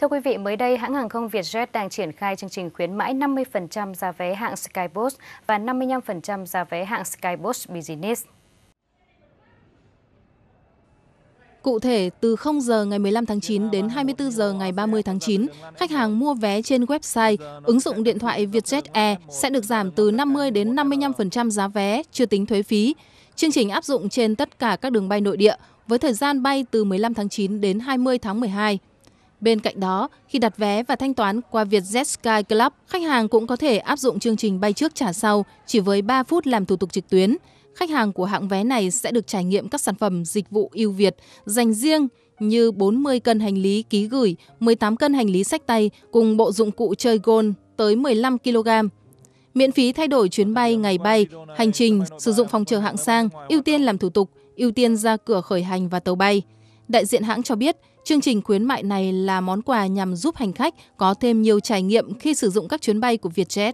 Thưa quý vị, mới đây hãng hàng không Vietjet đang triển khai chương trình khuyến mãi 50% giá vé hạng Skybus và 55% giá vé hạng Skybus Business. Cụ thể, từ 0 giờ ngày 15 tháng 9 đến 24 giờ ngày 30 tháng 9, khách hàng mua vé trên website, ứng dụng điện thoại Vietjet Air sẽ được giảm từ 50 đến 55% giá vé, chưa tính thuế phí. Chương trình áp dụng trên tất cả các đường bay nội địa, với thời gian bay từ 15 tháng 9 đến 20 tháng 12. Bên cạnh đó, khi đặt vé và thanh toán qua Vietjet Sky Club, khách hàng cũng có thể áp dụng chương trình bay trước trả sau chỉ với 3 phút làm thủ tục trực tuyến. Khách hàng của hãng vé này sẽ được trải nghiệm các sản phẩm dịch vụ ưu việt dành riêng như 40 cân hành lý ký gửi, 18 cân hành lý sách tay cùng bộ dụng cụ chơi gôn tới 15 kg. Miễn phí thay đổi chuyến bay, ngày bay, hành trình, sử dụng phòng chờ hạng sang, ưu tiên làm thủ tục, ưu tiên ra cửa khởi hành và tàu bay. Đại diện hãng cho biết, chương trình khuyến mại này là món quà nhằm giúp hành khách có thêm nhiều trải nghiệm khi sử dụng các chuyến bay của Vietjet.